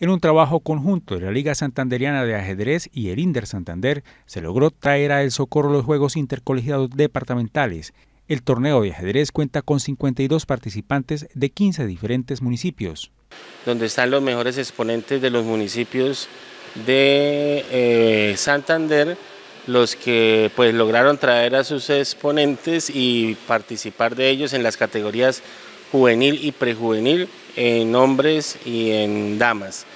En un trabajo conjunto de la Liga Santanderiana de Ajedrez y el Inder Santander, se logró traer a El Socorro los Juegos Intercolegiados Departamentales. El torneo de ajedrez cuenta con 52 participantes de 15 diferentes municipios. Donde están los mejores exponentes de los municipios de eh, Santander, los que pues lograron traer a sus exponentes y participar de ellos en las categorías juvenil y prejuvenil en hombres y en damas.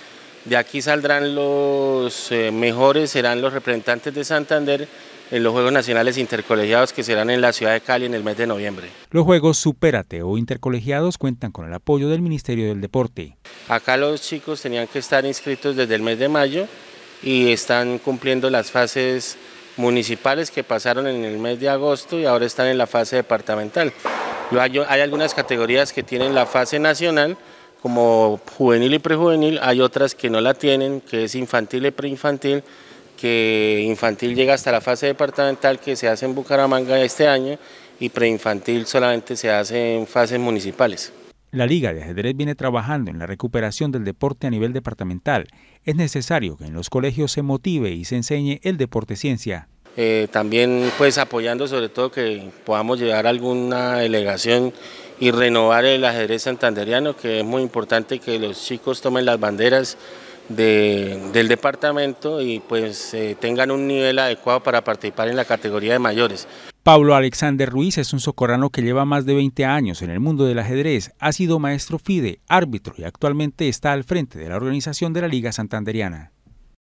De aquí saldrán los eh, mejores, serán los representantes de Santander en los Juegos Nacionales Intercolegiados que serán en la ciudad de Cali en el mes de noviembre. Los Juegos Supérate o Intercolegiados cuentan con el apoyo del Ministerio del Deporte. Acá los chicos tenían que estar inscritos desde el mes de mayo y están cumpliendo las fases municipales que pasaron en el mes de agosto y ahora están en la fase departamental. Hay, algunas categorías que tienen la fase nacional, como juvenil y prejuvenil, hay otras que no la tienen, que es infantil y preinfantil, que infantil llega hasta la fase departamental que se hace en Bucaramanga este año y preinfantil solamente se hace en fases municipales. La Liga de Ajedrez viene trabajando en la recuperación del deporte a nivel departamental. Es necesario que en los colegios se motive y se enseñe el deporte ciencia eh, también pues apoyando sobre todo que podamos llevar alguna delegación y renovar el ajedrez santanderiano, que es muy importante que los chicos tomen las banderas del departamento y pues eh, tengan un nivel adecuado para participar en la categoría de mayores. Pablo Alexander Ruiz es un socorrano que lleva más de 20 años en el mundo del ajedrez, ha sido maestro FIDE, árbitro y actualmente está al frente de la organización de la Liga Santanderiana.